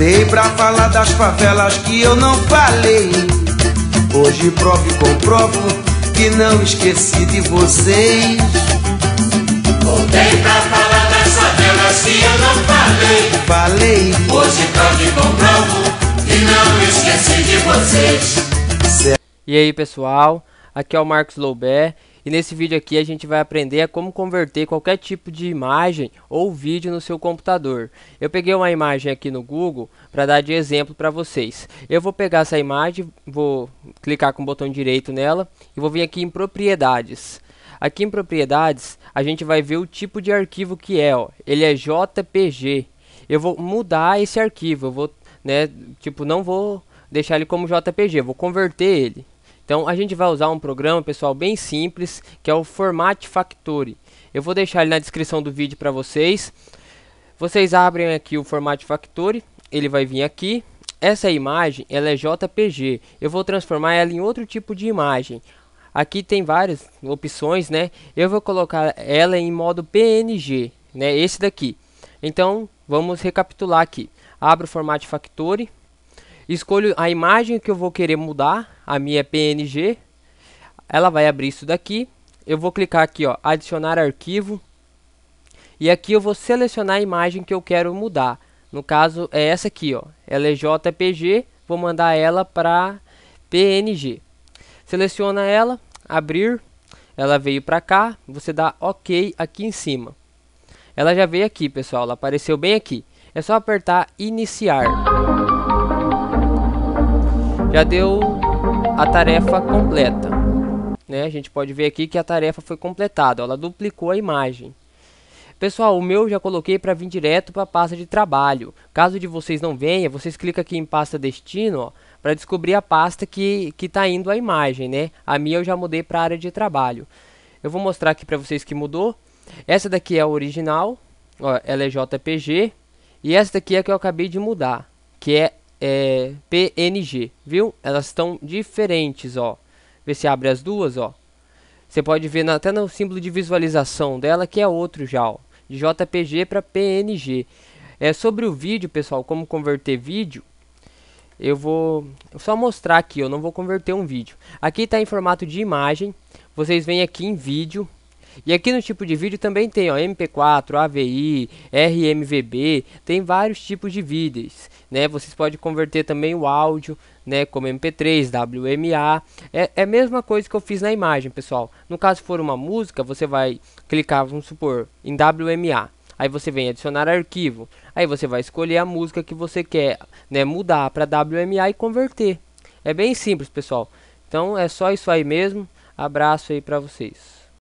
Dei pra falar das favelas que eu não falei. Hoje provo e comprovo que não esqueci de vocês. Voltei pra falar das favelas que eu não falei. Falei. Hoje provo e comprovo que não esqueci de vocês. E aí, pessoal? Aqui é o Marcos Loubé e nesse vídeo aqui a gente vai aprender a como converter qualquer tipo de imagem ou vídeo no seu computador. Eu peguei uma imagem aqui no Google para dar de exemplo para vocês. Eu vou pegar essa imagem, vou clicar com o botão direito nela e vou vir aqui em propriedades. Aqui em propriedades a gente vai ver o tipo de arquivo que é, ó. ele é JPG. Eu vou mudar esse arquivo, eu vou, né, tipo, não vou deixar ele como JPG, vou converter ele. Então a gente vai usar um programa, pessoal, bem simples, que é o Format Factory. Eu vou deixar ele na descrição do vídeo para vocês. Vocês abrem aqui o Format Factory, ele vai vir aqui. Essa imagem, ela é JPG. Eu vou transformar ela em outro tipo de imagem. Aqui tem várias opções, né? Eu vou colocar ela em modo PNG, né? Esse daqui. Então, vamos recapitular aqui. Abro o Format Factory Escolho a imagem que eu vou querer mudar, a minha PNG. Ela vai abrir isso daqui. Eu vou clicar aqui, ó, adicionar arquivo. E aqui eu vou selecionar a imagem que eu quero mudar. No caso é essa aqui, ó. Ela é JPG, vou mandar ela para PNG. Seleciona ela, abrir, ela veio para cá, você dá OK aqui em cima. Ela já veio aqui, pessoal, ela apareceu bem aqui. É só apertar iniciar já deu a tarefa completa. Né? A gente pode ver aqui que a tarefa foi completada, ela duplicou a imagem. Pessoal, o meu já coloquei para vir direto para a pasta de trabalho. Caso de vocês não venha, vocês clicam aqui em pasta destino para descobrir a pasta que está indo a imagem. Né? A minha eu já mudei para a área de trabalho. Eu vou mostrar aqui para vocês que mudou. Essa daqui é a original, ó, ela é JPG. E essa daqui é a que eu acabei de mudar, que é é, PNG, viu? Elas estão diferentes, ó. Vê se abre as duas, ó. Você pode ver na, até no símbolo de visualização dela, que é outro já, ó. De JPG para PNG. É, sobre o vídeo, pessoal, como converter vídeo, eu vou só mostrar aqui, eu não vou converter um vídeo. Aqui está em formato de imagem, vocês vêm aqui em vídeo, e aqui no tipo de vídeo também tem ó, MP4, AVI, RMVB, tem vários tipos de vídeos, né? Vocês podem converter também o áudio, né, como MP3, WMA, é, é a mesma coisa que eu fiz na imagem, pessoal. No caso for uma música, você vai clicar, vamos supor, em WMA, aí você vem adicionar arquivo, aí você vai escolher a música que você quer né, mudar para WMA e converter. É bem simples, pessoal. Então é só isso aí mesmo. Abraço aí para vocês.